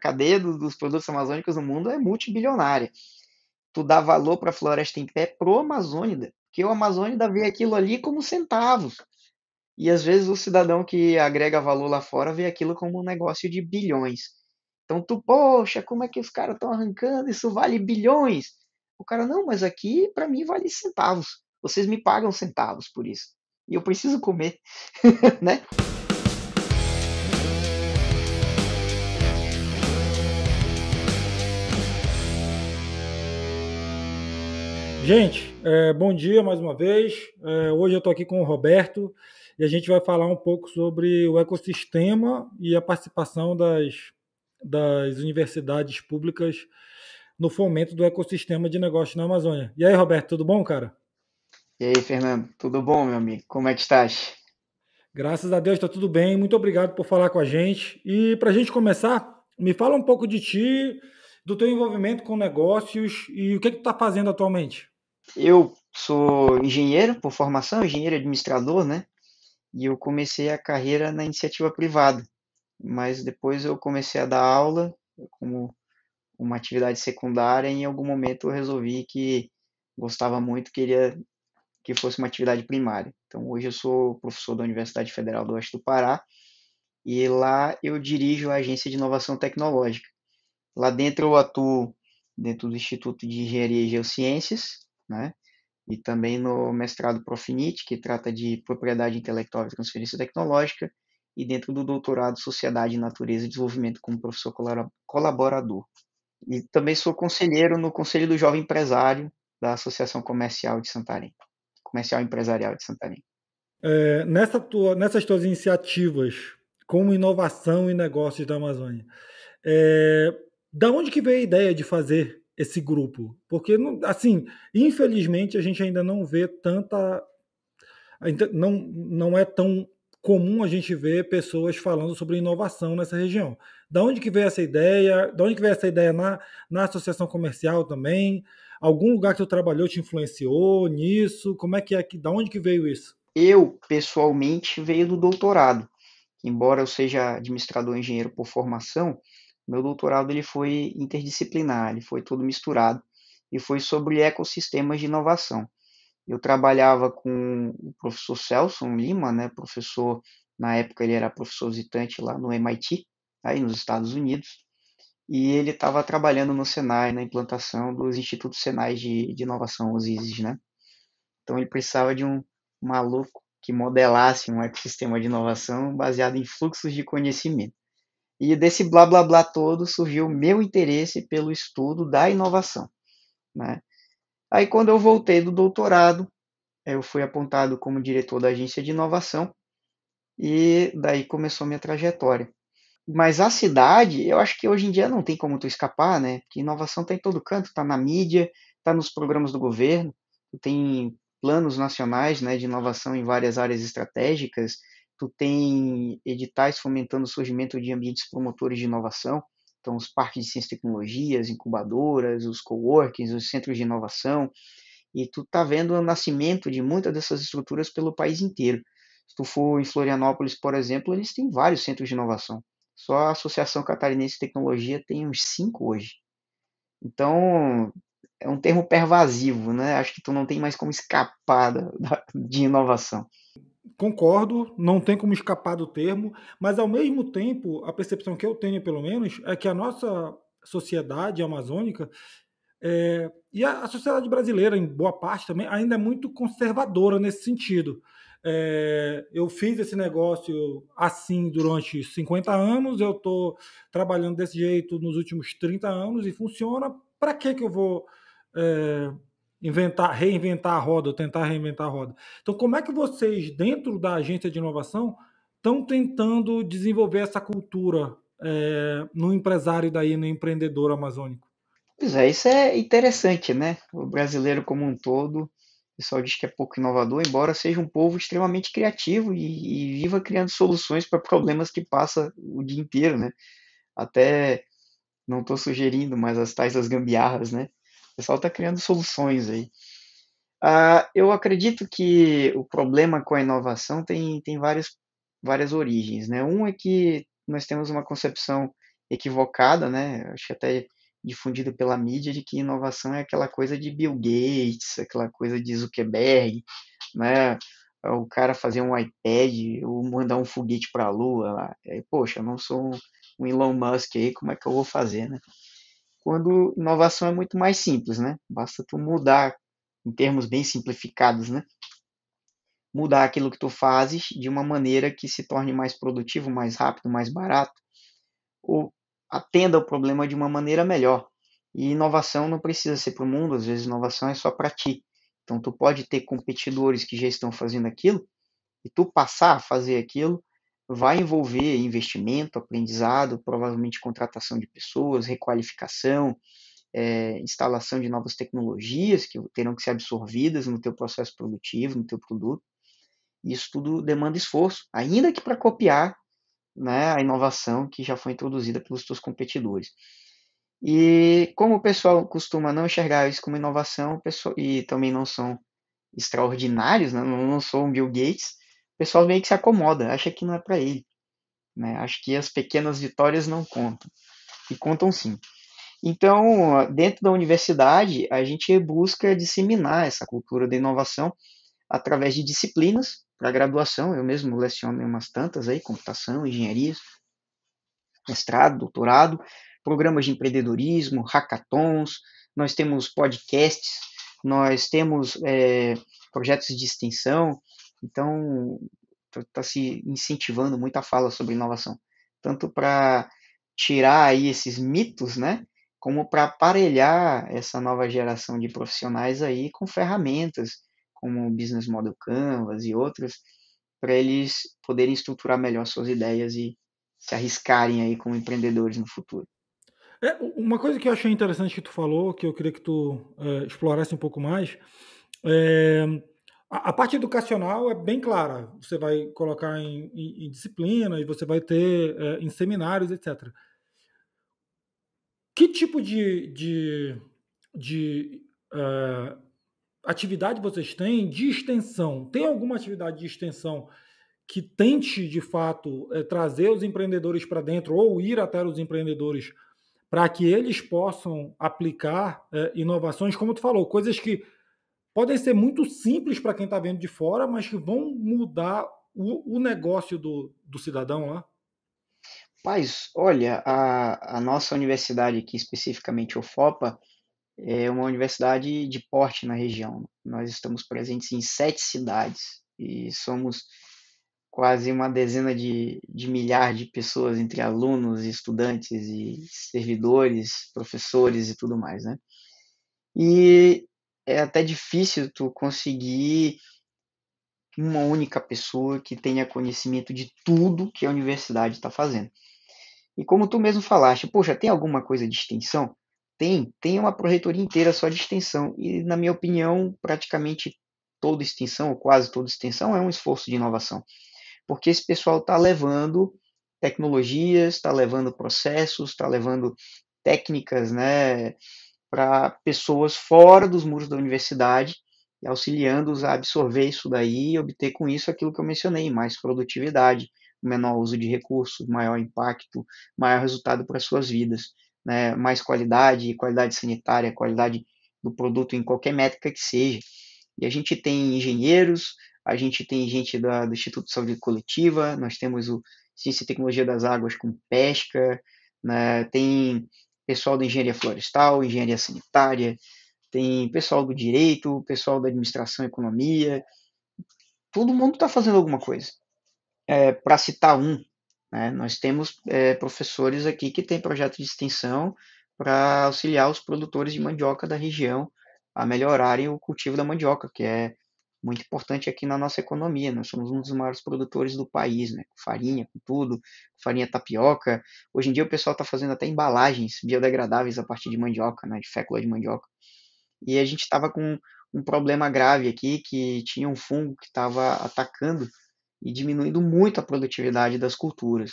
cadeia dos, dos produtos amazônicos no mundo é multibilionária. Tu dá valor para a floresta em pé pro Amazônida, porque o Amazônida vê aquilo ali como centavos. E às vezes o cidadão que agrega valor lá fora vê aquilo como um negócio de bilhões. Então tu, poxa, como é que os caras estão arrancando? Isso vale bilhões. O cara, não, mas aqui para mim vale centavos. Vocês me pagam centavos por isso. E eu preciso comer, né? Gente, é, bom dia mais uma vez. É, hoje eu estou aqui com o Roberto e a gente vai falar um pouco sobre o ecossistema e a participação das, das universidades públicas no fomento do ecossistema de negócio na Amazônia. E aí, Roberto, tudo bom, cara? E aí, Fernando, tudo bom, meu amigo? Como é que estás? Graças a Deus, está tudo bem. Muito obrigado por falar com a gente. E para a gente começar, me fala um pouco de ti, do teu envolvimento com negócios e o que, é que tu está fazendo atualmente. Eu sou engenheiro por formação, engenheiro administrador, né? E eu comecei a carreira na iniciativa privada, mas depois eu comecei a dar aula como uma atividade secundária e em algum momento eu resolvi que gostava muito, queria que fosse uma atividade primária. Então hoje eu sou professor da Universidade Federal do Oeste do Pará e lá eu dirijo a agência de inovação tecnológica. Lá dentro eu atuo dentro do Instituto de Engenharia e Geociências né? E também no mestrado Profinit, que trata de propriedade intelectual e transferência tecnológica, e dentro do doutorado Sociedade, Natureza e Desenvolvimento como professor colaborador. E também sou conselheiro no Conselho do Jovem Empresário da Associação Comercial de Santarém, Comercial Empresarial de Santarém. É, nessa tua, nessas tuas iniciativas como inovação e negócios da Amazônia, é, da onde que veio a ideia de fazer esse grupo. Porque, assim, infelizmente a gente ainda não vê tanta. Não, não é tão comum a gente ver pessoas falando sobre inovação nessa região. Da onde que veio essa ideia? Da onde que veio essa ideia na, na associação comercial também? Algum lugar que tu trabalhou te influenciou nisso? Como é que é? Da onde que veio isso? Eu, pessoalmente, veio do doutorado. Embora eu seja administrador engenheiro por formação, meu doutorado ele foi interdisciplinar, ele foi todo misturado e foi sobre ecossistemas de inovação. Eu trabalhava com o professor Celso Lima, né, professor, na época ele era professor visitante lá no MIT, aí nos Estados Unidos, e ele estava trabalhando no Senai, na implantação dos institutos Senais de, de inovação, os ISIS, né? Então ele precisava de um maluco que modelasse um ecossistema de inovação baseado em fluxos de conhecimento. E desse blá blá blá todo surgiu o meu interesse pelo estudo da inovação. Né? Aí, quando eu voltei do doutorado, eh, eu fui apontado como diretor da agência de inovação e daí começou minha trajetória. Mas a cidade, eu acho que hoje em dia não tem como tu escapar, né? Porque inovação está em todo canto, está na mídia, está nos programas do governo, tem planos nacionais né, de inovação em várias áreas estratégicas, tu tem editais fomentando o surgimento de ambientes promotores de inovação, então os parques de ciência e tecnologias, incubadoras, os coworkings, os centros de inovação, e tu tá vendo o nascimento de muitas dessas estruturas pelo país inteiro. Se tu for em Florianópolis, por exemplo, eles têm vários centros de inovação. Só a Associação Catarinense de Tecnologia tem uns cinco hoje. Então, é um termo pervasivo, né? Acho que tu não tem mais como escapar da, da, de inovação. Concordo, não tem como escapar do termo, mas ao mesmo tempo, a percepção que eu tenho, pelo menos, é que a nossa sociedade amazônica é, e a, a, sociedade brasileira, em boa parte também, ainda é muito conservadora nesse sentido. É, eu fiz esse negócio assim durante 50 anos, eu estou trabalhando desse jeito nos últimos 30 anos e funciona. Para que, que eu vou é, inventar, reinventar a roda, ou tentar reinventar a roda. Então, como é que vocês, dentro da agência de inovação, estão tentando desenvolver essa cultura é, no empresário daí, no empreendedor amazônico? Pois é, isso é interessante, né? O brasileiro como um todo, o pessoal diz que é pouco inovador, embora seja um povo extremamente criativo e, e viva criando soluções para problemas que passa o dia inteiro, né? Até não estou sugerindo, mas as tais das gambiarras, né? pessoal está criando soluções aí. Ah, eu acredito que o problema com a inovação tem, tem várias, várias origens. Né? Um é que nós temos uma concepção equivocada, né? acho que até difundida pela mídia, de que inovação é aquela coisa de Bill Gates, aquela coisa de Zuckerberg, né? o cara fazer um iPad ou mandar um foguete para a Lua. Lá. É, poxa, eu não sou um Elon Musk aí, como é que eu vou fazer? Né? quando inovação é muito mais simples, né? Basta tu mudar, em termos bem simplificados, né? Mudar aquilo que tu fazes de uma maneira que se torne mais produtivo, mais rápido, mais barato, ou atenda o problema de uma maneira melhor. E inovação não precisa ser para o mundo, às vezes inovação é só para ti. Então tu pode ter competidores que já estão fazendo aquilo e tu passar a fazer aquilo vai envolver investimento, aprendizado, provavelmente contratação de pessoas, requalificação, é, instalação de novas tecnologias que terão que ser absorvidas no teu processo produtivo, no teu produto. Isso tudo demanda esforço, ainda que para copiar né, a inovação que já foi introduzida pelos teus competidores. E como o pessoal costuma não enxergar isso como inovação, pessoal, e também não são extraordinários, né, não, não sou um Bill Gates, pessoal meio que se acomoda, acha que não é para ele. Né? Acho que as pequenas vitórias não contam. E contam sim. Então, dentro da universidade, a gente busca disseminar essa cultura da inovação através de disciplinas para graduação. Eu mesmo leciono em umas tantas aí, computação, engenharia, mestrado, doutorado, programas de empreendedorismo, hackathons, nós temos podcasts, nós temos é, projetos de extensão, então, está se incentivando muita fala sobre inovação, tanto para tirar aí esses mitos, né? Como para aparelhar essa nova geração de profissionais aí com ferramentas como o Business Model Canvas e outras, para eles poderem estruturar melhor suas ideias e se arriscarem aí como empreendedores no futuro. É, uma coisa que eu achei interessante que tu falou, que eu queria que tu é, explorasse um pouco mais, é, a, parte educacional é bem clara. Você vai colocar em, em, em disciplinas, você vai ter é, em seminários, etc. Que tipo de, de, de uh, atividade vocês têm de extensão? Tem alguma atividade de extensão que tente, de fato, é, trazer os empreendedores para dentro ou ir até os empreendedores para que eles possam aplicar é, inovações, como tu falou, coisas que podem ser muito simples para quem está vendo de fora, mas que vão mudar o, o negócio do, do cidadão lá? Paz, olha, a, a nossa universidade aqui, especificamente o FOPA, é uma universidade de porte na região. Nós estamos presentes em sete cidades e somos quase uma dezena de, de milhares de pessoas entre alunos, estudantes e servidores, professores e tudo mais, né? E é até difícil tu conseguir uma única pessoa que tenha conhecimento de tudo que a universidade está fazendo. E como tu mesmo falaste, poxa, tem alguma coisa de extensão? Tem, tem uma projetoria inteira só de extensão. E, na minha opinião, praticamente toda extensão, ou quase toda extensão, é um esforço de inovação. Porque esse pessoal está levando tecnologias, está levando processos, está levando técnicas, né? para pessoas fora dos muros da universidade e auxiliando-os a absorver isso daí e obter com isso aquilo que eu mencionei, mais produtividade, menor uso de recursos, maior impacto, maior resultado para suas vidas, né? mais qualidade, qualidade sanitária, qualidade do produto em qualquer métrica que seja. E a gente tem engenheiros, a gente tem gente da, do Instituto de Saúde Coletiva, nós temos o Ciência e Tecnologia das Águas com pesca, né? tem pessoal da engenharia florestal, engenharia sanitária, tem pessoal do direito, pessoal da administração e economia. Todo mundo está fazendo alguma coisa. É, Para citar um, né, nós temos é, professores aqui que têm projeto de extensão para auxiliar os produtores de mandioca da região a melhorarem o cultivo da mandioca, que é muito importante aqui na nossa economia. Nós somos um dos maiores produtores do país, né? Com farinha, com tudo, com farinha tapioca. Hoje em dia o pessoal está fazendo até embalagens biodegradáveis a partir de mandioca, né? De fécula de mandioca. E a gente estava com um problema grave aqui, que tinha um fungo que estava atacando e diminuindo muito a produtividade das culturas,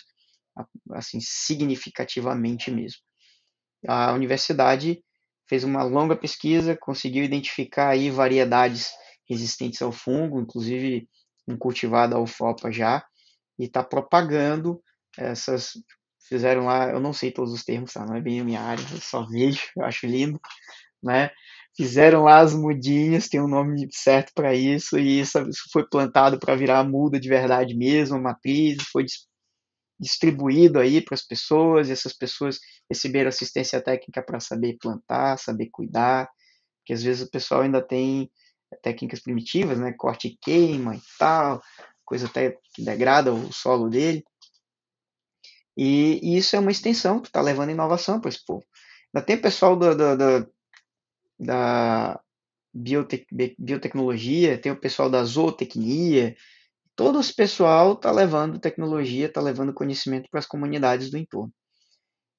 assim, significativamente mesmo. A universidade fez uma longa pesquisa, conseguiu identificar aí variedades resistentes ao fungo, inclusive um cultivado a alfalfa já, e está propagando essas. Fizeram lá, eu não sei todos os termos, tá? não é bem a minha área, eu só vejo, eu acho lindo, né? Fizeram lá as mudinhas, tem um nome certo para isso, e isso, isso foi plantado para virar muda de verdade mesmo, matriz, foi distribuído aí para as pessoas, e essas pessoas receberam assistência técnica para saber plantar, saber cuidar, porque às vezes o pessoal ainda tem técnicas primitivas, né? Corte e queima e tal, coisa até que degrada o solo dele. E, e isso é uma extensão que está levando inovação para esse povo. Ainda tem pessoal da, da, da, da biotec, biotecnologia, tem o pessoal da zootecnia, todo esse pessoal está levando tecnologia, está levando conhecimento para as comunidades do entorno.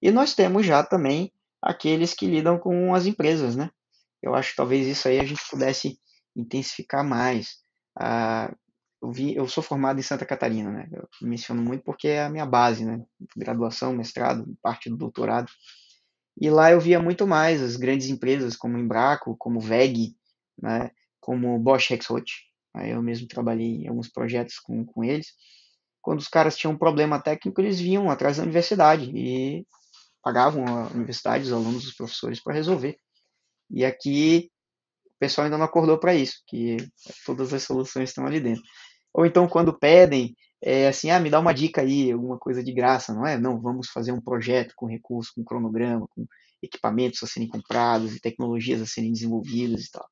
E nós temos já também aqueles que lidam com as empresas, né? Eu acho que talvez isso aí a gente pudesse intensificar mais. Ah, eu, vi, eu sou formado em Santa Catarina, né? Eu menciono muito porque é a minha base, né? Graduação, mestrado, parte do doutorado. E lá eu via muito mais as grandes empresas como Embraco, como VEG, né? como Bosch Rexroth. Eu mesmo trabalhei em alguns projetos com, com eles. Quando os caras tinham um problema técnico, eles vinham atrás da universidade e pagavam a universidade, os alunos, os professores para resolver. E aqui pessoal ainda não acordou para isso, que todas as soluções estão ali dentro. Ou então, quando pedem, é assim, ah, me dá uma dica aí, alguma coisa de graça, não é? Não, vamos fazer um projeto com recurso, com cronograma, com equipamentos a serem comprados e tecnologias a serem desenvolvidas e tal.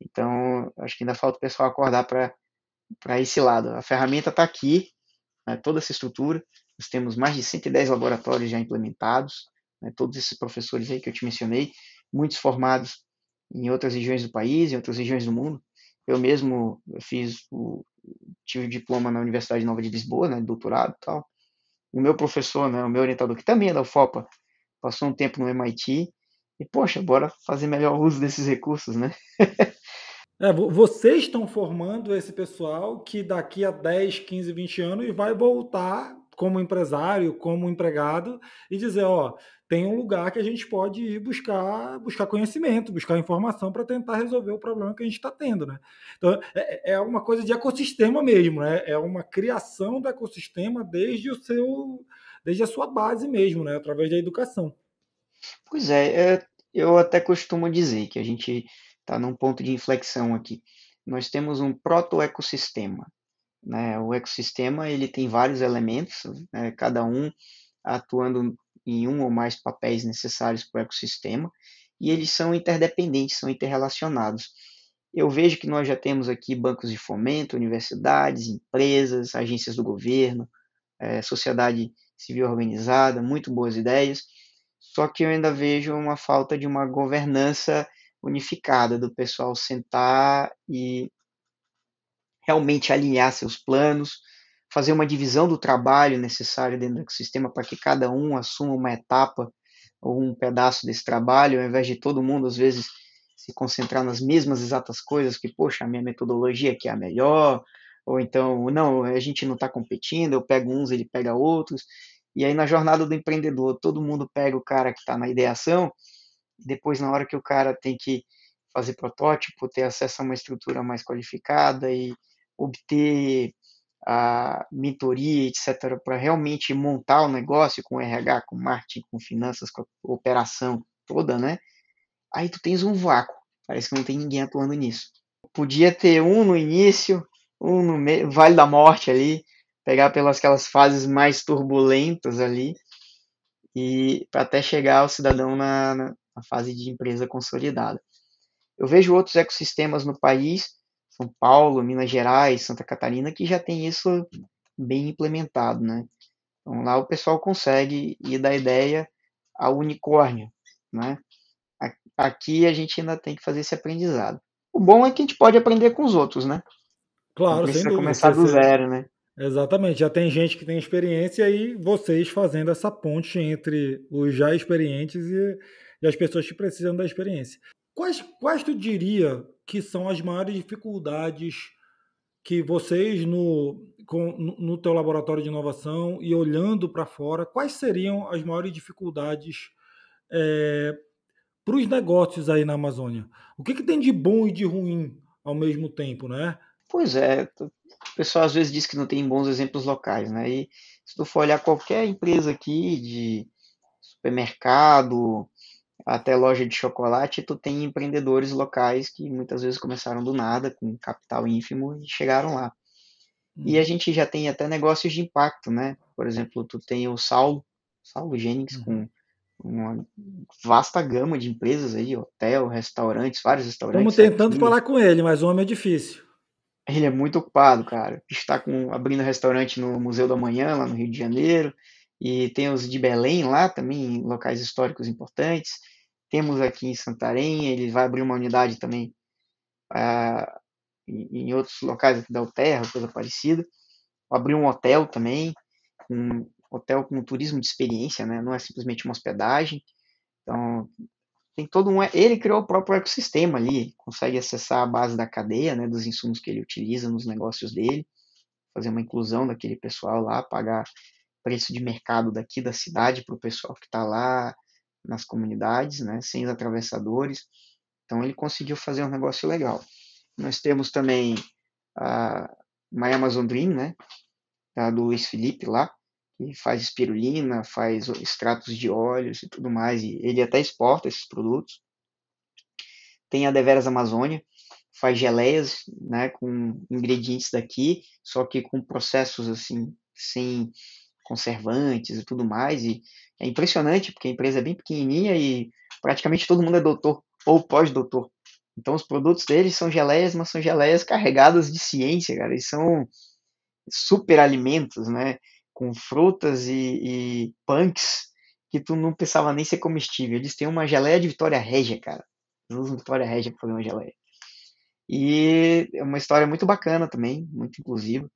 Então, acho que ainda falta o pessoal acordar para esse lado. A ferramenta está aqui, né, toda essa estrutura. Nós temos mais de 110 laboratórios já implementados, né, todos esses professores aí que eu te mencionei, muitos formados em outras regiões do país, em outras regiões do mundo. Eu mesmo fiz o, tive diploma na Universidade Nova de Lisboa, né, doutorado e tal. O meu professor, né, o meu orientador, que também é da UFOPA, passou um tempo no MIT. E, poxa, bora fazer melhor uso desses recursos, né? É, vocês estão formando esse pessoal que daqui a 10, 15, 20 anos vai voltar como empresário, como empregado e dizer, ó, tem um lugar que a gente pode ir buscar, buscar conhecimento, buscar informação para tentar resolver o problema que a gente está tendo, né? Então é, é, é, uma coisa de ecossistema mesmo, né? É uma criação do ecossistema desde o seu, desde a sua base mesmo, né? Através da educação. Pois é, é eu até costumo dizer que a gente está num ponto de inflexão aqui. Nós temos um proto-ecossistema, né? O ecossistema ele tem vários elementos, né? cada um atuando em um ou mais papéis necessários para o ecossistema, e eles são interdependentes, são interrelacionados. Eu vejo que nós já temos aqui bancos de fomento, universidades, empresas, agências do governo, é, sociedade civil organizada, muito boas ideias, só que eu ainda vejo uma falta de uma governança unificada, do pessoal sentar e realmente alinhar seus planos, fazer uma divisão do trabalho necessário dentro do sistema para que cada um assuma uma etapa ou um pedaço desse trabalho, ao invés de todo mundo, às vezes, se concentrar nas mesmas exatas coisas, que, poxa, a minha metodologia aqui é a melhor, ou então, não, a gente não está competindo, eu pego uns, ele pega outros. E aí, na jornada do empreendedor, todo mundo pega o cara que está na ideação, depois, na hora que o cara tem que fazer protótipo, ter acesso a uma estrutura mais qualificada e obter a mentoria, etc., para realmente montar o negócio com RH, com marketing, com finanças, com a operação toda, né? Aí tu tens um vácuo. Parece que não tem ninguém atuando nisso. Podia ter um no início, um no meio, Vale da Morte ali, pegar pelas aquelas fases mais turbulentas ali e até chegar o cidadão na, na fase de empresa consolidada. Eu vejo outros ecossistemas no país são Paulo, Minas Gerais, Santa Catarina, que já tem isso bem implementado, né? Então lá o pessoal consegue ir da ideia ao unicórnio, né? Aqui a gente ainda tem que fazer esse aprendizado. O bom é que a gente pode aprender com os outros, né? Claro, sem começar do zero, né? Exatamente, já tem gente que tem experiência e vocês fazendo essa ponte entre os já experientes e, e as pessoas que precisam da experiência. Quais, quais tu diria que são as maiores dificuldades que vocês no, com, no teu laboratório de inovação e olhando para fora, quais seriam as maiores dificuldades é, para os negócios aí na Amazônia? O que, que tem de bom e de ruim ao mesmo tempo, né? Pois é, o pessoal às vezes diz que não tem bons exemplos locais, né? E se tu for olhar qualquer empresa aqui de supermercado, até loja de chocolate, tu tem empreendedores locais que muitas vezes começaram do nada, com capital ínfimo, e chegaram lá. Hum. E a gente já tem até negócios de impacto, né? Por exemplo, tu tem o Saulo, Saulo Jennings, hum. com uma vasta gama de empresas aí, hotel, restaurantes, vários restaurantes. Estamos tentando falar com ele, mas o homem é difícil. Ele é muito ocupado, cara. Está com, abrindo restaurante no Museu da Manhã, lá no Rio de Janeiro, e tem os de Belém lá também, locais históricos importantes. Temos aqui em Santarém, ele vai abrir uma unidade também uh, em, outros locais aqui da Alterra, coisa parecida. Abriu um hotel também, um hotel com turismo de experiência, né? não é simplesmente uma hospedagem. Então, tem todo um. Ele criou o próprio ecossistema ali, consegue acessar a base da cadeia, né, dos insumos que ele utiliza nos negócios dele, fazer uma inclusão daquele pessoal lá, pagar preço de mercado daqui da cidade para o pessoal que está lá, nas comunidades, né, sem os atravessadores. Então ele conseguiu fazer um negócio legal. Nós temos também a Amazon Dream, né, da, do Luiz Felipe lá, que faz espirulina, faz extratos de óleos e tudo mais, e ele até exporta esses produtos. Tem a Deveras Amazônia, faz geleias, né, com ingredientes daqui, só que com processos assim, sem conservantes e tudo mais. E é impressionante, porque a empresa é bem pequenininha e praticamente todo mundo é doutor ou pós-doutor. Então, os produtos deles são geleias, mas são geleias carregadas de ciência, cara. Eles são super alimentos, né? Com frutas e, e punks que tu não pensava nem ser comestível. Eles têm uma geleia de Vitória Régia, cara. Eles usam Vitória Regia para fazer uma geleia. E é uma história muito bacana também, muito inclusiva.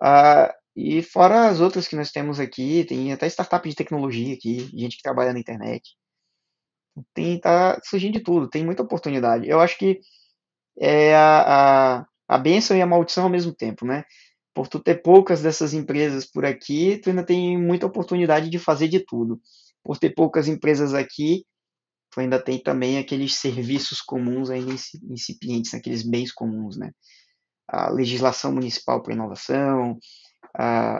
Ah, e fora as outras que nós temos aqui, tem até startup de tecnologia aqui, gente que trabalha na internet. Tem, tá surgindo de tudo, tem muita oportunidade. Eu acho que é a, a, a benção e a maldição ao mesmo tempo, né? Por tu ter poucas dessas empresas por aqui, tu ainda tem muita oportunidade de fazer de tudo. Por ter poucas empresas aqui, tu ainda tem também aqueles serviços comuns ainda incipientes, aqueles bens comuns, né? A legislação municipal para inovação,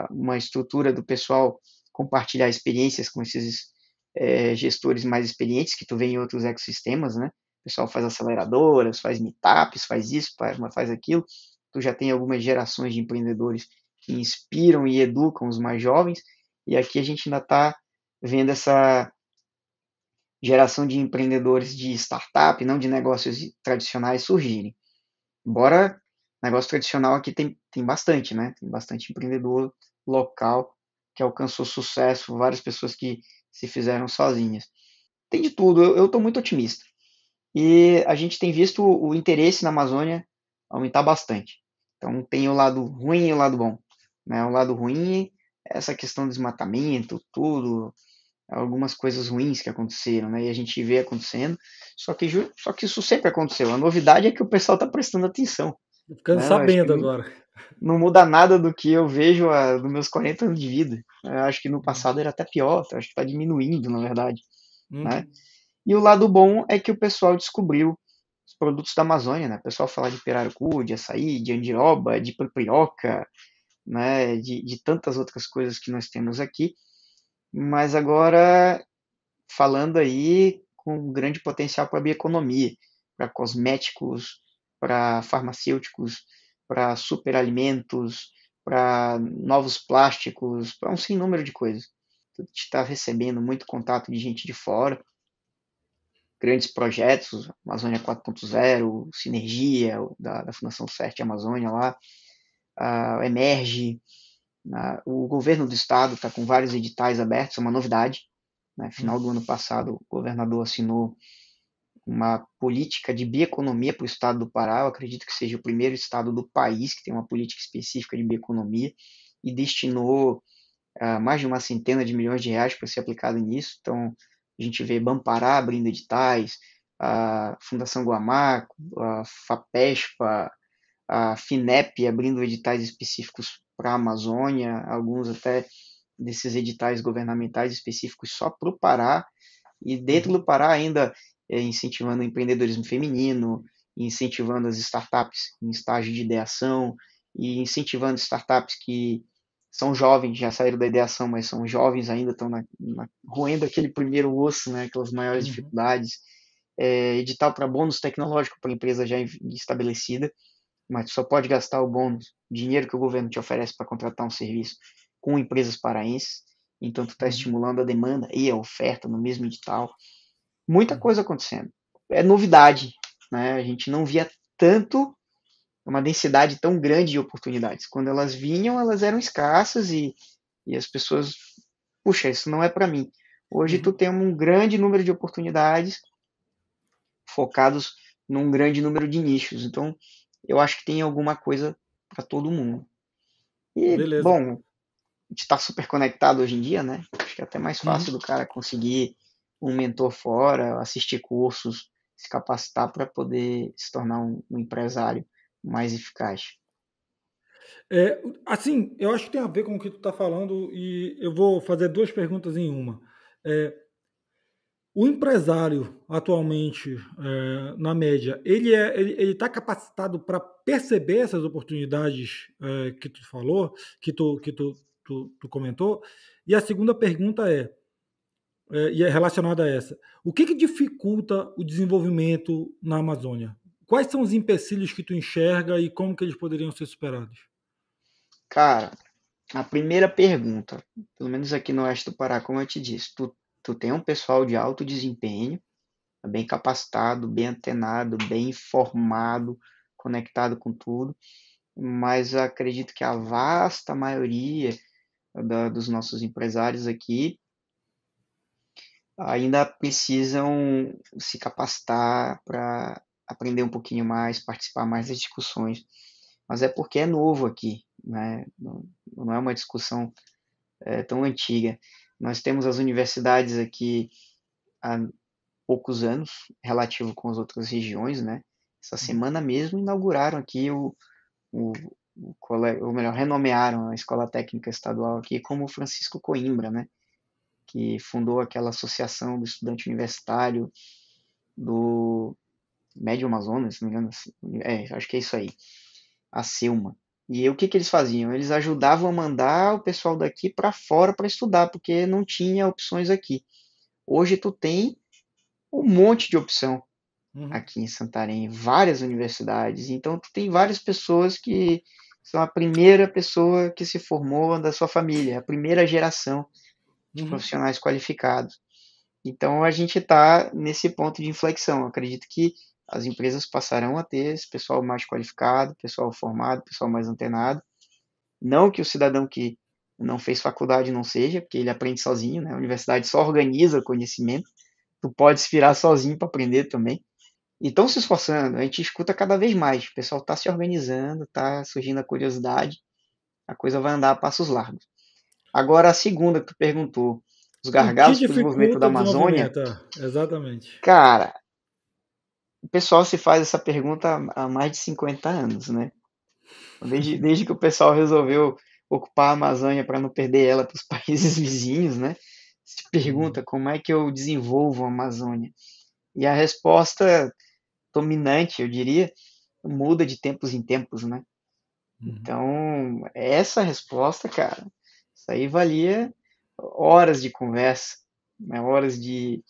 uma estrutura do pessoal compartilhar experiências com esses é, gestores mais experientes que tu vê em outros ecossistemas, né? O pessoal faz aceleradoras, faz meetups, faz isso, faz, faz aquilo. Tu já tem algumas gerações de empreendedores que inspiram e educam os mais jovens, e aqui a gente ainda está vendo essa geração de empreendedores de startup, não de negócios tradicionais surgirem. Bora negócio tradicional aqui tem, tem bastante, né? Tem bastante empreendedor local que alcançou sucesso, várias pessoas que se fizeram sozinhas. Tem de tudo, eu estou muito otimista. E a gente tem visto o interesse na Amazônia aumentar bastante. Então tem o lado ruim e o lado bom. Né? O lado ruim é essa questão do desmatamento, tudo, algumas coisas ruins que aconteceram, né? E a gente vê acontecendo. Só que, só que isso sempre aconteceu. A novidade é que o pessoal está prestando atenção. Tô ficando sabendo agora. Não, não, muda nada do que eu vejo a, ah, meus 40 anos de vida. Eu acho que no uhum. passado era até pior, acho que está diminuindo, na verdade. Hum. Né? Uhum. E o lado bom é que o pessoal descobriu os produtos da Amazônia, né? O pessoal fala de pirarucu, de açaí, de andiroba, de paprioca, né? De, de tantas outras coisas que nós temos aqui. Mas agora, falando aí com um grande potencial para a bioeconomia, para cosméticos, para farmacêuticos, para superalimentos, para novos plásticos, para um sem número de coisas. A gente está recebendo muito contato de gente de fora, grandes projetos, Amazônia 4.0, Sinergia, da, da Fundação CERT Amazônia lá, uh, Emerge, uh, o governo do estado está com vários editais abertos, é uma novidade, né? final do ano passado o governador assinou uma política de bioeconomia para o estado do Pará. Eu acredito que seja o primeiro estado do país que tem uma política específica de bioeconomia e destinou uh, mais de uma centena de milhões de reais para ser aplicado nisso. Então, a gente vê Bampará abrindo editais, a Fundação Guamaco, a FAPESPA, a FINEP abrindo editais específicos para a Amazônia, alguns até desses editais governamentais específicos só para o Pará, e dentro do Pará ainda é, incentivando o empreendedorismo feminino, incentivando as startups em estágio de ideação e incentivando startups que são jovens, já saíram da ideação, mas são jovens ainda, estão na, na, roendo aquele primeiro osso, né, aquelas maiores uhum. dificuldades. É, edital para bônus tecnológico para empresa já estabelecida, mas só pode gastar o bônus, dinheiro que o governo te oferece para contratar um serviço com empresas paraenses. Então, tu está uhum. estimulando a demanda e a oferta no mesmo edital muita coisa acontecendo. É novidade, né? A gente não via tanto uma densidade tão grande de oportunidades. Quando elas vinham, elas eram escassas e, e as pessoas, puxa, isso não é para mim. Hoje uhum. tu tem um grande número de oportunidades focados num grande número de nichos. Então, eu acho que tem alguma coisa para todo mundo. E, Beleza. bom, a gente está super conectado hoje em dia, né? Acho que é até mais uhum. fácil uhum. do cara conseguir um mentor fora, assistir cursos, se capacitar para poder se tornar um, um empresário mais eficaz. É, assim, eu acho que tem a ver com o que tu está falando e eu vou fazer duas perguntas em uma. É, o empresário atualmente, é, na média, ele é, ele está capacitado para perceber essas oportunidades é, que tu falou, que tu, que tu, tu, tu comentou. E a segunda pergunta é: é, e é relacionada a essa. O que, que dificulta o desenvolvimento na Amazônia? Quais são os empecilhos que tu enxerga e como que eles poderiam ser superados? Cara, a primeira pergunta, pelo menos aqui no Oeste do Pará, como eu te disse, tu, tu tem um pessoal de alto desempenho, tá bem capacitado, bem antenado, bem informado, conectado com tudo, mas acredito que a vasta maioria da, dos nossos empresários aqui ainda precisam se capacitar para aprender um pouquinho mais, participar mais das discussões. Mas é porque é novo aqui, né? não, não é uma discussão é, tão antiga. Nós temos as universidades aqui há poucos anos, relativo com as outras regiões, né? Essa uhum. semana mesmo inauguraram aqui o, o, o ou melhor, renomearam a Escola Técnica Estadual aqui como Francisco Coimbra, né? que fundou aquela associação do estudante universitário do Médio Amazonas, se não me engano, assim, é, acho que é isso aí, a Selma. E o que, que eles faziam? Eles ajudavam a mandar o pessoal daqui para fora para estudar, porque não tinha opções aqui. Hoje tu tem um monte de opção uhum. aqui em Santarém, várias universidades. Então tu tem várias pessoas que são a primeira pessoa que se formou da sua família, a primeira geração de uhum. profissionais qualificados. Então a gente está nesse ponto de inflexão. Eu acredito que as empresas passarão a ter esse pessoal mais qualificado, pessoal formado, pessoal mais antenado. Não que o cidadão que não fez faculdade não seja, porque ele aprende sozinho, né? A universidade só organiza o conhecimento. Tu pode se virar sozinho para aprender também. E estão se esforçando, a gente escuta cada vez mais. O pessoal está se organizando, está surgindo a curiosidade, a coisa vai andar a passos largos. Agora, a segunda que tu perguntou, os gargalos para o desenvolvimento da Amazônia. Desenvolvimento, é, exatamente. Cara, o pessoal se faz essa pergunta há mais de 50 anos, né? Desde, desde que o pessoal resolveu ocupar a Amazônia para não perder ela para os países vizinhos, né? Se pergunta uhum. como é que eu desenvolvo a Amazônia. E a resposta dominante, eu diria, muda de tempos em tempos, né? Uhum. Então, é essa resposta, cara, isso aí valia horas de conversa, né? horas de,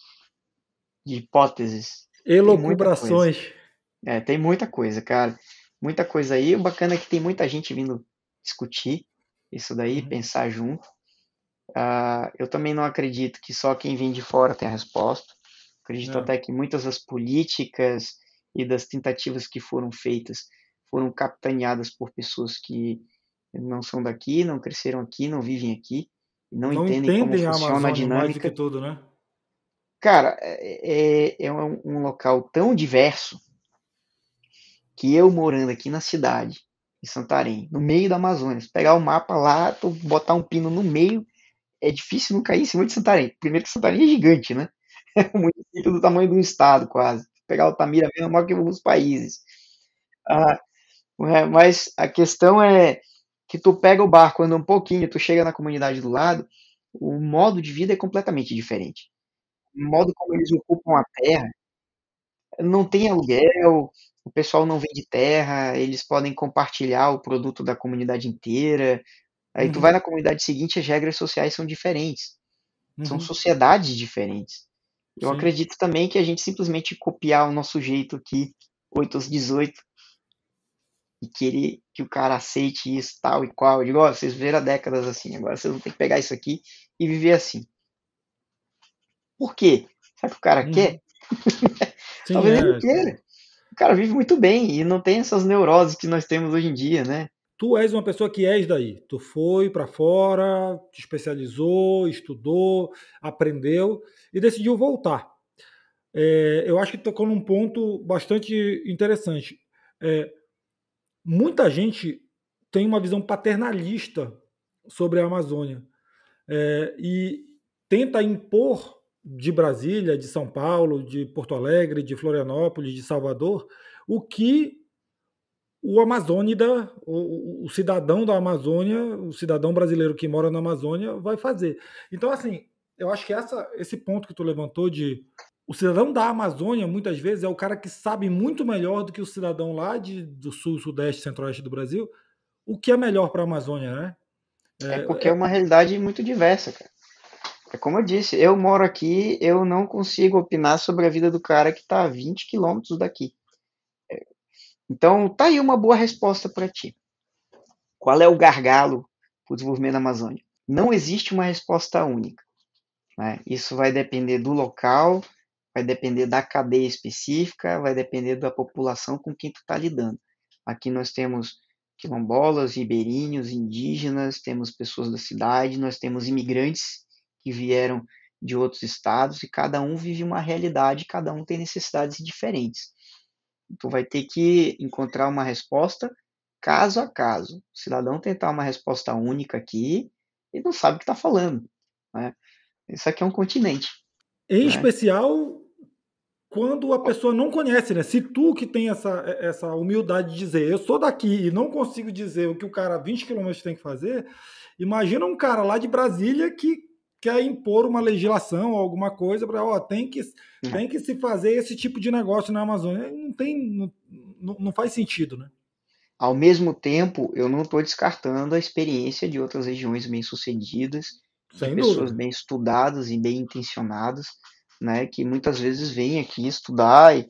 de hipóteses. Elucubrações. É, tem muita coisa, cara. Muita coisa aí. O bacana é que tem muita gente vindo discutir isso daí, uhum. pensar junto. Uh, eu também não acredito que só quem vem de fora tem a resposta. Acredito não. até que muitas das políticas e das tentativas que foram feitas foram capitaneadas por pessoas que não são daqui, não cresceram aqui, não vivem aqui, não, não entendem, entendem, como a funciona Amazônia, a dinâmica. Que tudo, né? Cara, é, é, é um, local tão diverso que eu morando aqui na cidade, em Santarém, no meio da Amazônia, se pegar o mapa lá, tô, botar um pino no meio, é difícil não cair em cima de Santarém. Primeiro que Santarém é gigante, né? É muito do tamanho de um estado, quase. Pegar Altamira mesmo é maior que alguns países. Ah, é, mas a questão é, que tu pega o barco, anda um pouquinho, tu chega na comunidade do lado, o modo de vida é completamente diferente. O modo como eles ocupam a terra, não tem aluguel, o pessoal não vende terra, eles podem compartilhar o produto da comunidade inteira. Aí uhum. tu vai na comunidade seguinte, as regras sociais são diferentes. Uhum. São sociedades diferentes. Eu Sim. acredito também que a gente simplesmente copiar o nosso jeito aqui, 8 aos 18, e que que o cara aceite isso tal e qual. Eu digo, ó, vocês viveram décadas assim, agora vocês vão ter que pegar isso aqui e viver assim. Por quê? Sabe o que o cara hum. quer? Sim, Talvez é. ele queira. O cara vive muito bem e não tem essas neuroses que nós temos hoje em dia, né? Tu és uma pessoa que és daí. Tu foi para fora, te especializou, estudou, aprendeu e decidiu voltar. É, eu acho que tocou num ponto bastante interessante. É, muita gente tem uma visão paternalista sobre a Amazônia é, e tenta impor de Brasília, de São Paulo, de Porto Alegre, de Florianópolis, de Salvador, o que o amazônida, o, o, cidadão da Amazônia, o cidadão brasileiro que mora na Amazônia vai fazer. Então, assim, eu acho que essa, esse ponto que tu levantou de o cidadão da Amazônia, muitas vezes, é o cara que sabe muito melhor do que o cidadão lá de, do sul, sudeste, centro-oeste do Brasil, o que é melhor para a Amazônia, né? É, é porque é... é uma realidade muito diversa, cara. É como eu disse, eu moro aqui, eu não consigo opinar sobre a vida do cara que está a 20 quilômetros daqui. É, então, tá aí uma boa resposta para ti. Qual é o gargalo para o desenvolvimento da Amazônia? Não existe uma resposta única. Né? Isso vai depender do local, vai depender da cadeia específica, vai depender da população com quem tu está lidando. Aqui nós temos quilombolas, ribeirinhos, indígenas, temos pessoas da cidade, nós temos imigrantes que vieram de outros estados e cada um vive uma realidade, cada um tem necessidades diferentes. Tu vai ter que encontrar uma resposta caso a caso. O cidadão tentar uma resposta única aqui, e não sabe o que está falando. Né? Isso aqui é um continente. Em né? especial, quando a pessoa não conhece, né? Se tu que tem essa, é, essa humildade de dizer, eu sou daqui e não consigo dizer o que o cara 20 quilômetros tem que fazer, imagina um cara lá de Brasília que quer impor uma legislação ou alguma coisa para, ó, tem que, uhum. tem que se fazer esse tipo de negócio na Amazônia. Não tem, não, não faz sentido, né? Ao mesmo tempo, eu não estou descartando a experiência de outras regiões bem-sucedidas, de pessoas bem estudadas e bem intencionadas, né, que muitas vezes vêm aqui estudar e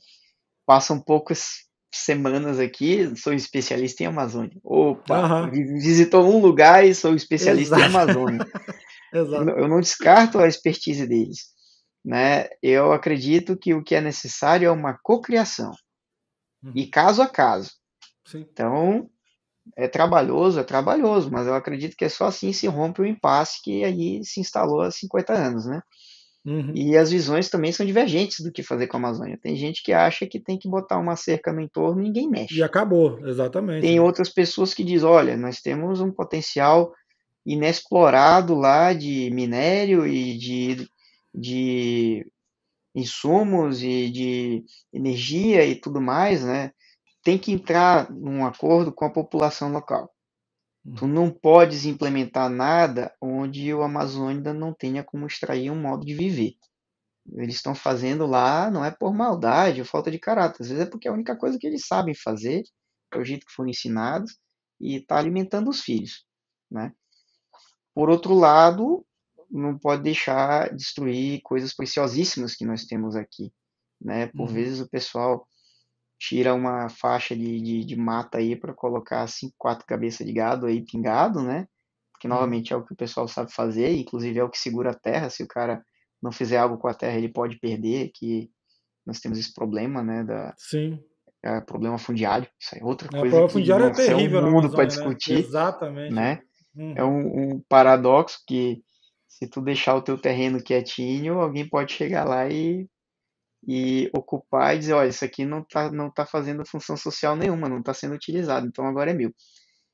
passam poucas semanas aqui, sou especialista em Amazônia. Opa, uhum. visitou um lugar e sou especialista Exato. em Amazônia. Exato. Eu não descarto a expertise deles, né? Eu acredito que o que é necessário é uma cocriação. Uhum. E caso a caso. Sim. Então, é trabalhoso, é trabalhoso, mas eu acredito que é só assim se rompe o impasse que aí se instalou há 50 anos, né? Uhum. E as visões também são divergentes do que fazer com a Amazônia. Tem gente que acha que tem que botar uma cerca no entorno e ninguém mexe. E acabou, exatamente. Tem outras pessoas que dizem: olha, nós temos um potencial inexplorado lá de minério e de, de insumos e de energia e tudo mais, né? Tem que entrar num acordo com a população local. Tu não podes implementar nada onde o Amazônida não tenha como extrair um modo de viver. Eles estão fazendo lá, não é por maldade ou é falta de caráter, às vezes é porque é a única coisa que eles sabem fazer, é o jeito que foram ensinados, e está alimentando os filhos. Né? Por outro lado, não pode deixar destruir coisas preciosíssimas que nós temos aqui. Né? Por uhum. vezes o pessoal tira uma faixa de, de, de mata aí para colocar cinco, assim, quatro cabeças de gado aí pingado, né? Que uhum. novamente é o que o pessoal sabe fazer, inclusive é o que segura a terra. Se o cara não fizer algo com a terra, ele pode perder. Que nós temos esse problema, né? Da, Sim. É, problema fundiário. Isso é outra é, coisa. O fundiário é, é terrível, um mundo para né? discutir. Né? Exatamente. Né? Hum. É um, um paradoxo que se tu deixar o teu terreno quietinho, alguém pode chegar lá e e ocupar e dizer, olha, isso aqui não está não tá fazendo função social nenhuma, não está sendo utilizado, então agora é meu.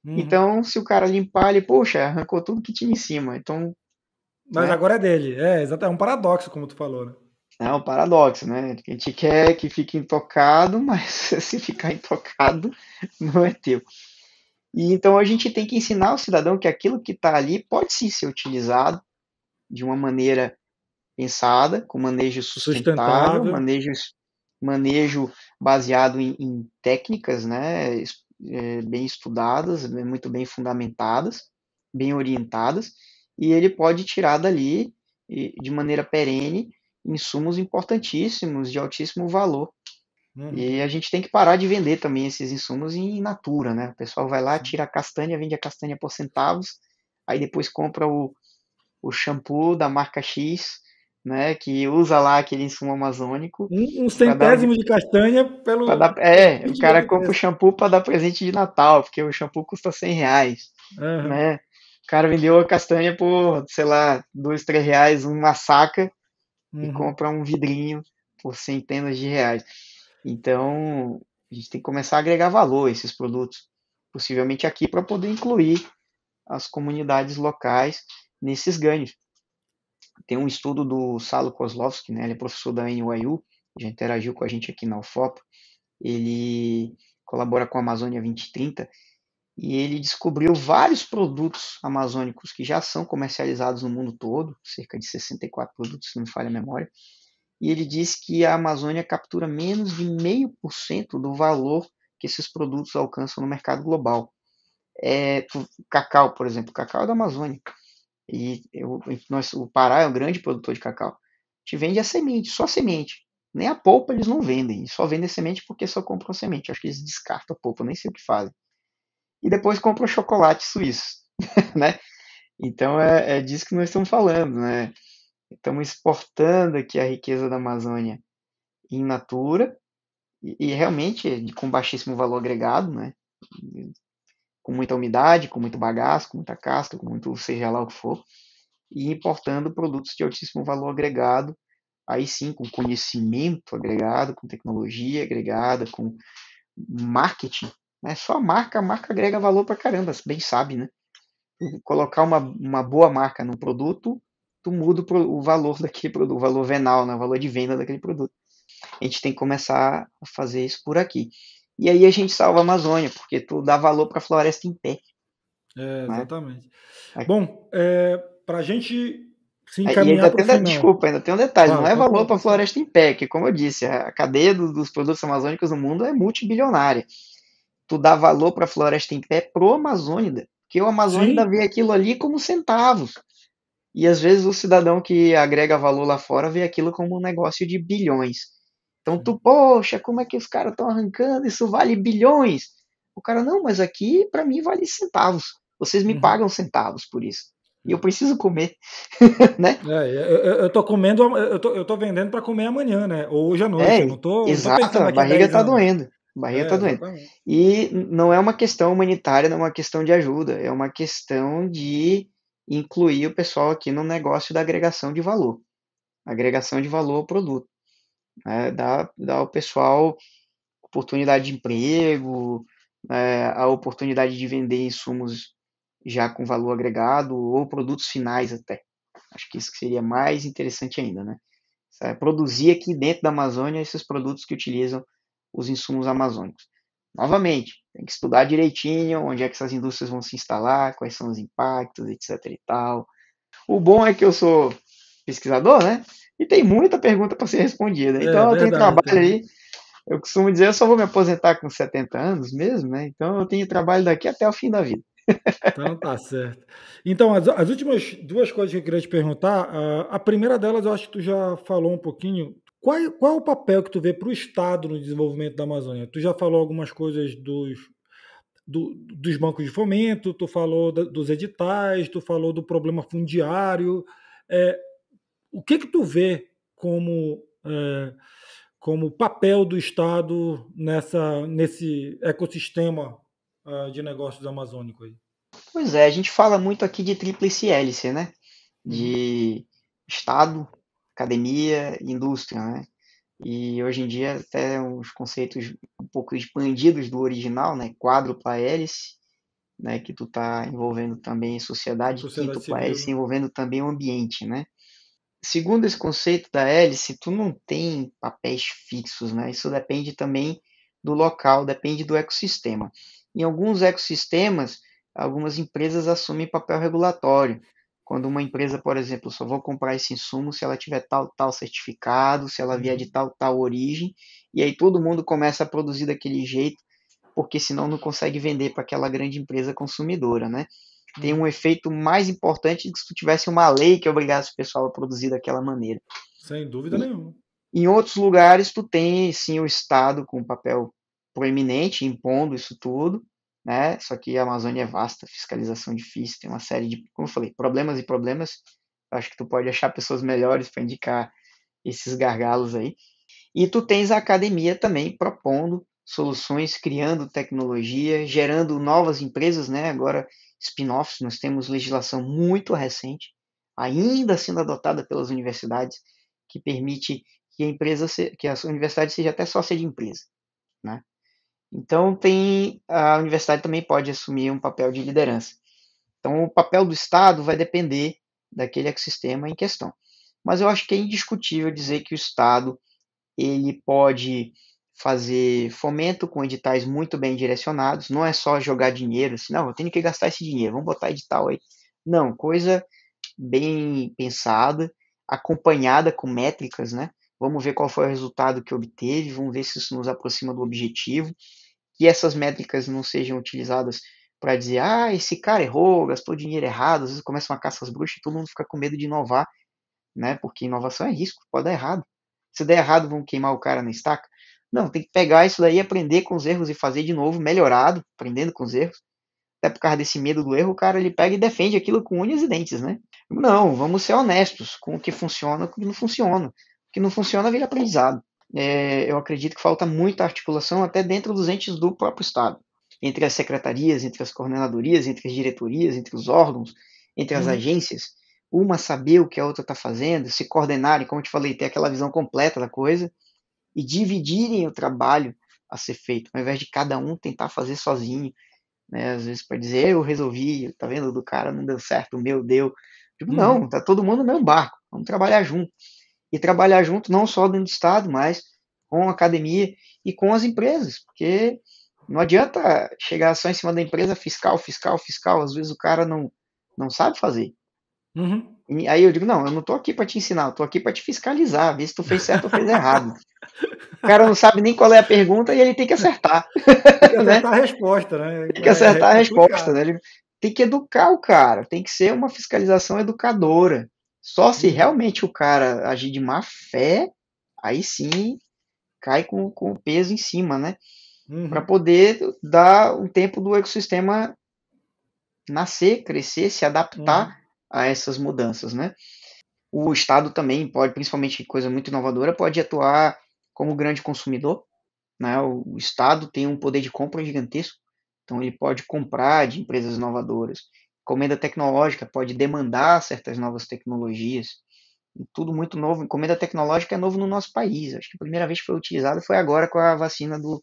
Uhum. Então, se o cara limpar, ele, poxa, arrancou tudo que tinha em cima, então... Mas né? agora é dele, é, exato, é um paradoxo, como tu falou, né? É um paradoxo, né? A gente quer que fique intocado, mas se ficar intocado, não é teu. E então a gente tem que ensinar o cidadão que aquilo que está ali pode sim ser utilizado de uma maneira pensada, com manejo sustentável, sustentável. Manejo, manejo baseado em, em técnicas né, é, bem estudadas, muito bem fundamentadas, bem orientadas, e ele pode tirar dali, de maneira perene, insumos importantíssimos, de altíssimo valor. Uhum. E a gente tem que parar de vender também esses insumos em natura, né? O pessoal vai lá, tira a castanha, vende a castanha por centavos, aí depois compra o, o shampoo da marca X né, que usa lá aquele insumo amazônico. Um, um centésimo dar, de castanha pelo. Dar, é, o cara compra o shampoo para dar presente de Natal, porque o shampoo custa 100 reais. Uhum. Né? O cara vendeu a castanha por, sei lá, 2, 3 reais, uma saca, uhum. e compra um vidrinho por centenas de reais. Então, a gente tem que começar a agregar valor a esses produtos, possivelmente aqui, para poder incluir as comunidades locais nesses ganhos. Tem um estudo do Salo Kozlovski, né? ele é professor da NYU, já interagiu com a gente aqui na UFOP, ele colabora com a Amazônia 2030, e ele descobriu vários produtos amazônicos que já são comercializados no mundo todo, cerca de 64 produtos, se não me falha a memória, e ele diz que a Amazônia captura menos de 0,5% do valor que esses produtos alcançam no mercado global. É, cacau, por exemplo, cacau é da Amazônia. E eu, nós, o Pará é um grande produtor de cacau. A gente vende a semente, só a semente. Nem a polpa eles não vendem. Só vendem semente porque só compram semente. Acho que eles descartam a polpa, nem sei o que fazem. E depois compram chocolate suíço. né? Então é, é disso que nós estamos falando. Né? Estamos exportando aqui a riqueza da Amazônia em natura e, e realmente com baixíssimo valor agregado, né? com muita umidade, com muito bagaço, com muita casca, com muito seja lá o que for, e importando produtos de altíssimo valor agregado, aí sim, com conhecimento agregado, com tecnologia agregada, com marketing. Né? Só a marca, a marca agrega valor para caramba, bem sabe, né? Colocar uma, uma boa marca no produto, tu muda o valor daquele produto, o valor venal, né? o valor de venda daquele produto. A gente tem que começar a fazer isso por aqui. E aí a gente salva a Amazônia, porque tu dá valor para a floresta em pé. É, né? exatamente. Né? Bom, é, para a gente se encaminhar. Ainda tem, final. Desculpa, ainda tem um detalhe: ah, não é valor para a floresta em pé, que, como eu disse, a cadeia dos produtos amazônicos no mundo é multibilionária. Tu dá valor para a floresta em pé pro Amazônida, porque o Amazônida vê aquilo ali como centavos. E às vezes o cidadão que agrega valor lá fora vê aquilo como um negócio de bilhões. Então tu, poxa, como é que os caras estão arrancando? Isso vale bilhões. O cara, não, mas aqui para mim vale centavos. Vocês me uhum. pagam centavos por isso. E eu preciso comer, né? É, eu, eu tô comendo, eu tô, eu tô vendendo para comer amanhã, né? Ou hoje à noite. É, não tô, exato, tô a barriga tá anos. doendo. A barriga é, tá doendo. Exatamente. E não é uma questão humanitária, não é uma questão de ajuda. É uma questão de incluir o pessoal aqui no negócio da agregação de valor. Agregação de valor ao produto né? Dá, dá ao pessoal oportunidade de emprego, é, a oportunidade de vender insumos já com valor agregado ou produtos finais até. Acho que isso seria mais interessante ainda, né? É produzir aqui dentro da Amazônia esses produtos que utilizam os insumos amazônicos. Novamente, tem que estudar direitinho onde é que essas indústrias vão se instalar, quais são os impactos, etc e tal. O bom é que eu sou pesquisador, né? E tem muita pergunta para ser respondida. É, então é, eu tenho verdade, trabalho aí. Eu costumo dizer, eu só vou me aposentar com 70 anos mesmo, né? Então eu tenho trabalho daqui até o fim da vida. Então tá certo. Então, as, as últimas duas coisas que eu queria te perguntar, uh, a primeira delas eu acho que tu já falou um pouquinho. Qual, qual é o papel que tu vê para o Estado no desenvolvimento da Amazônia? Tu já falou algumas coisas dos, do, dos bancos de fomento, tu falou da, dos editais, tu falou do problema fundiário. É, o que que tu vê como é, como papel do Estado nessa nesse ecossistema é, de negócios amazônico aí? Pois é, a gente fala muito aqui de tríplice hélice, né? De uhum. Estado, academia indústria, né? E hoje em dia até uns conceitos um pouco expandidos do original, né? Quádrupla hélice, né? Que tu tá envolvendo também sociedade, sociedade para hélice, né? envolvendo também o ambiente, né? segundo esse conceito da hélice, tu não tem papéis fixos, né? Isso depende também do local, depende do ecossistema. Em alguns ecossistemas, algumas empresas assumem papel regulatório. Quando uma empresa, por exemplo, só vou comprar esse insumo se ela tiver tal tal certificado, se ela vier de uhum. tal tal origem, e aí todo mundo começa a produzir daquele jeito, porque senão não consegue vender para aquela grande empresa consumidora, né? tem um efeito mais importante do que se tu tivesse uma lei que obrigasse o pessoal a produzir daquela maneira. Sem dúvida e, nenhuma. Em outros lugares, tu tem sim o Estado com um papel proeminente, impondo isso tudo, né? Só que a Amazônia é vasta, fiscalização difícil, tem uma série de, como eu falei, problemas e problemas. Acho que tu pode achar pessoas melhores para indicar esses gargalos aí. E tu tens a academia também propondo soluções, criando tecnologia, gerando novas empresas, né? Agora spin-offs, nós temos legislação muito recente, ainda sendo adotada pelas universidades, que permite que a empresa, se, que a universidade seja até sócia de empresa, né? Então tem a universidade também pode assumir um papel de liderança. Então o papel do Estado vai depender daquele ecossistema em questão. Mas eu acho que é indiscutível dizer que o Estado ele pode fazer fomento com editais muito bem direcionados, não é só jogar dinheiro, assim, não, eu tenho que gastar esse dinheiro, vamos botar edital aí. Não, coisa bem pensada, acompanhada com métricas, né? Vamos ver qual foi o resultado que obteve, vamos ver se isso nos aproxima do objetivo, que essas métricas não sejam utilizadas para dizer, ah, esse cara errou, gastou dinheiro errado, às vezes começa uma caça às bruxas e todo mundo fica com medo de inovar, né? Porque inovação é risco, pode dar errado. Se der errado, vão queimar o cara na estaca. Não, tem que pegar isso daí, aprender com os erros e fazer de novo, melhorado, aprendendo com os erros. Até por causa desse medo do erro, o cara ele pega e defende aquilo com unhas e dentes, né? Não, vamos ser honestos com o que funciona e o que não funciona. O que não funciona vira aprendizado. É, eu acredito que falta muita articulação até dentro dos entes do próprio Estado. Entre as secretarias, entre as coordenadorias, entre as diretorias, entre os órgãos, entre as hum. agências. Uma saber o que a outra está fazendo, se coordenarem, como eu te falei, ter aquela visão completa da coisa e dividirem o trabalho a ser feito, ao invés de cada um tentar fazer sozinho, né? Às vezes para dizer, eu resolvi, tá vendo, do cara não deu certo, o meu deu. Tipo, uhum. não, tá todo mundo no mesmo barco, vamos trabalhar junto. E trabalhar junto não só dentro do Estado, mas com a academia e com as empresas, porque não adianta chegar só em cima da empresa fiscal, fiscal, fiscal, às vezes o cara não, não sabe fazer. Uhum. Aí eu digo, não, eu não tô aqui para te ensinar, eu tô aqui para te fiscalizar, ver se tu fez certo ou fez errado. O cara não sabe nem qual é a pergunta e ele tem que acertar. Tem que acertar né? a resposta, né? Tem que é acertar é, a resposta, né? Ele tem que educar o cara, tem que ser uma fiscalização educadora. Só se uhum. realmente o cara agir de má fé, aí sim cai com, com o peso em cima, né? Uhum. Para poder dar um tempo do ecossistema nascer, crescer, se adaptar. Uhum a essas mudanças, né? O Estado também pode, principalmente coisa muito inovadora, pode atuar como grande consumidor, né? O Estado tem um poder de compra gigantesco, então ele pode comprar de empresas inovadoras. Encomenda tecnológica pode demandar certas novas tecnologias. Tudo muito novo. Encomenda tecnológica é novo no nosso país. Acho que a primeira vez que foi utilizada foi agora com a vacina do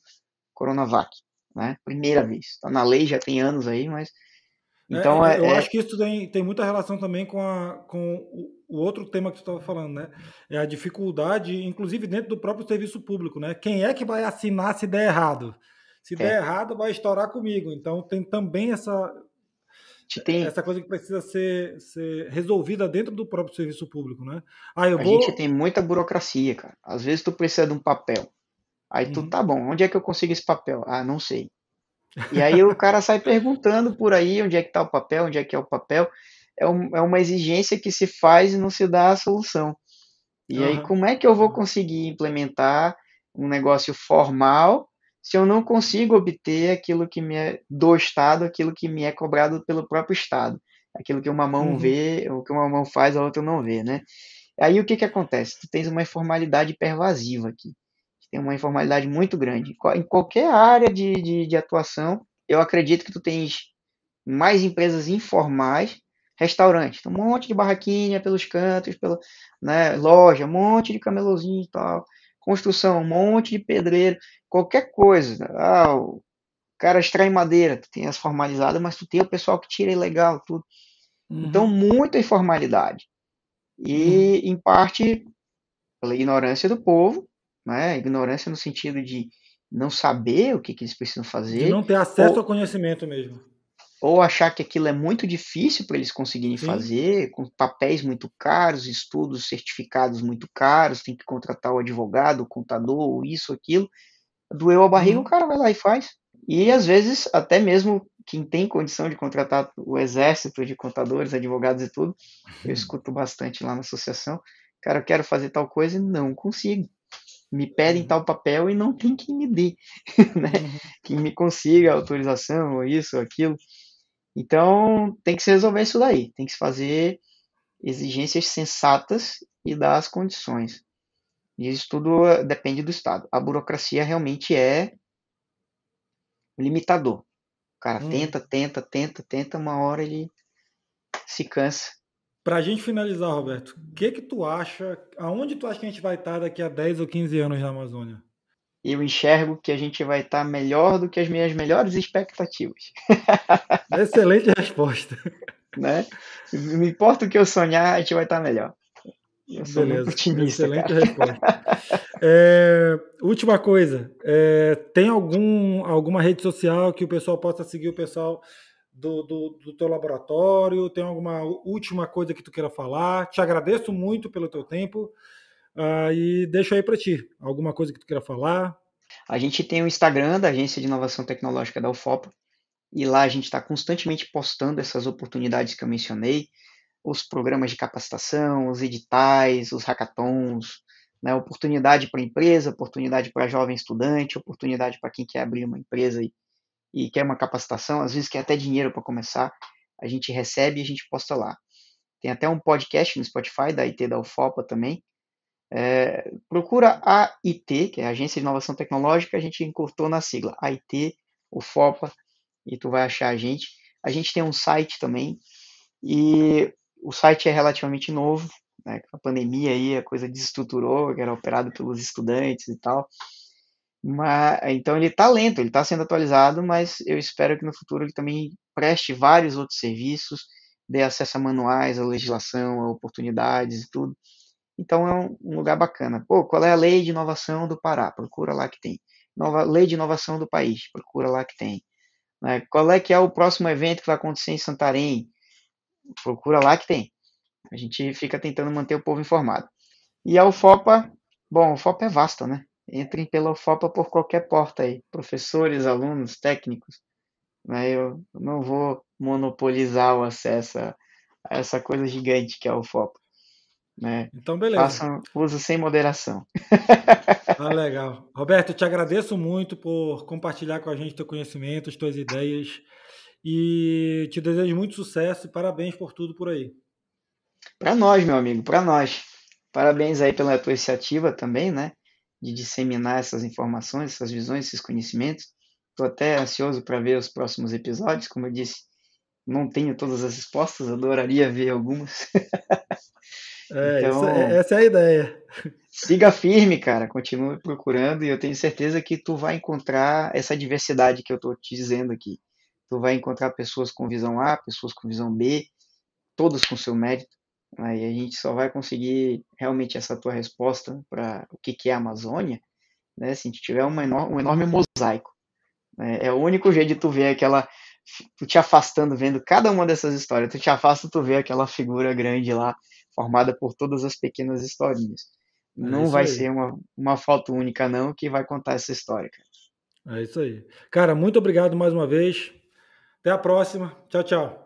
Coronavac. Né? Primeira vez. Está na lei já tem anos aí, mas é, então é, é, eu é... acho que isso tem, tem muita relação também com, a, com o, outro tema que tu estava falando, né? É a dificuldade, inclusive dentro do próprio serviço público, né? Quem é que vai assinar se der errado? Se é. der errado, vai estourar comigo. Então tem também essa tem... essa coisa que precisa ser, ser resolvida dentro do próprio serviço público, né? Ah, eu a vou... gente tem muita burocracia, cara. Às vezes tu precisa de um papel. Aí tu, uhum. tá bom, onde é que eu consigo esse papel? Ah, não sei. E aí o cara sai perguntando por aí onde é que está o papel, onde é que é o papel. É, um, é uma exigência que se faz e não se dá a solução. E uhum. aí, como é que eu vou conseguir implementar um negócio formal se eu não consigo obter aquilo que me é do Estado, aquilo que me é cobrado pelo próprio Estado? Aquilo que uma mão uhum. vê, o que uma mão faz, a outra não vê, né? Aí o que, que acontece? Tu tens uma informalidade pervasiva aqui tem uma informalidade muito grande. Em qualquer área de, de, de atuação, eu acredito que tu tens mais empresas informais, restaurantes, um monte de barraquinha pelos cantos, pela, né, loja, um monte de camelozinho e tal, construção, um monte de pedreiro, qualquer coisa. Ah, o cara extrai madeira, tu tem as formalizadas, mas tu tem o pessoal que tira ilegal, tudo. Uhum. Então, muita informalidade. E, uhum. em parte, pela ignorância do povo, né? Ignorância no sentido de não saber o que, que eles precisam fazer. De não ter acesso ou, ao conhecimento mesmo. Ou achar que aquilo é muito difícil para eles conseguirem Sim. fazer, com papéis muito caros, estudos certificados muito caros, tem que contratar o advogado, o contador, isso, aquilo. Doeu a barriga, hum. o cara vai lá e faz. E às vezes, até mesmo quem tem condição de contratar o exército de contadores, advogados e tudo, eu uhum. escuto bastante lá na associação. Cara, eu quero fazer tal coisa e não consigo me pedem uhum. tal papel e não tem quem me dê, né? Uhum. Quem me consiga autorização, ou isso, ou aquilo. Então, tem que se resolver isso daí. Tem que se fazer exigências sensatas e dar as condições. E isso tudo eh, depende do Estado. A burocracia realmente é limitador. O cara hum. tenta, tenta, tenta, tenta, uma hora ele se cansa para a gente finalizar, Roberto, o que que tu acha, aonde tu acha que a gente vai estar tá daqui a 10 ou 15 anos na Amazônia? Eu enxergo que a gente vai estar tá melhor do que as minhas melhores expectativas. Excelente resposta. Né? Me importa o que eu sonhar, a gente vai estar tá melhor. Eu sou Beleza, otimista, excelente cara. resposta. É, última coisa, é, tem algum, alguma rede social que o pessoal possa seguir o pessoal do, do, do, teu laboratório, tem alguma última coisa que tu queira falar. Te agradeço muito pelo teu tempo uh, e deixo aí para ti alguma coisa que tu queira falar. A gente tem o Instagram da Agência de Inovação Tecnológica da UFOPA e lá a gente está constantemente postando essas oportunidades que eu mencionei, os programas de capacitação, os editais, os hackathons, né, oportunidade para empresa, oportunidade para jovem estudante, oportunidade para quem quer abrir uma empresa e e quer uma capacitação, às vezes quer até dinheiro para começar, a gente recebe e a gente posta lá. Tem até um podcast no Spotify da IT da UFOPA também. É, procura a IT, que é a Agência de Inovação Tecnológica, a gente encurtou na sigla AIT, UFOPA, e tu vai achar a gente. A gente tem um site também, e o site é relativamente novo, né? a pandemia aí, a coisa desestruturou, era operado pelos estudantes e tal. Mas, então ele está lento, ele está sendo atualizado, mas eu espero que no futuro ele também preste vários outros serviços, dê acesso a manuais, a legislação, a oportunidades e tudo. Então é um, lugar bacana. Pô, qual é a lei de inovação do Pará? Procura lá que tem. Nova lei de inovação do país, procura lá que tem. Né? Qual é que é o próximo evento que vai acontecer em Santarém? Procura lá que tem. A gente fica tentando manter o povo informado. E a UFOPA, bom, a UFOPA é vasta, né? entrem pela UFOPA por qualquer porta aí, professores, alunos, técnicos. Né? Eu não vou monopolizar o acesso a, a essa coisa gigante que é a UFOPA. Né? Então, beleza. Façam uso sem moderação. Ah, legal. Roberto, eu te agradeço muito por compartilhar com a gente teu conhecimento, as tuas ideias. E te desejo muito sucesso e parabéns por tudo por aí. Para nós, meu amigo, para nós. Parabéns aí pela tua iniciativa também, né? de disseminar essas informações, essas visões, esses conhecimentos. Estou até ansioso para ver os próximos episódios. Como eu disse, não tenho todas as respostas, adoraria ver algumas. É, então, essa, é, essa, é a ideia. Siga firme, cara. Continue procurando e eu tenho certeza que tu vai encontrar essa diversidade que eu estou te dizendo aqui. Tu vai encontrar pessoas com visão A, pessoas com visão B, todos com seu mérito. Aí a gente só vai conseguir realmente essa tua resposta para o que, que é a Amazônia, né? Se a gente tiver uma um enorme mosaico. Né? É o único jeito de tu ver aquela. Tu te afastando, vendo cada uma dessas histórias. Tu te afasta, tu vê aquela figura grande lá, formada por todas as pequenas historinhas. É não vai aí. ser uma, uma foto única, não, que vai contar essa história, cara. É isso aí. Cara, muito obrigado mais uma vez. Até a próxima. Tchau, tchau.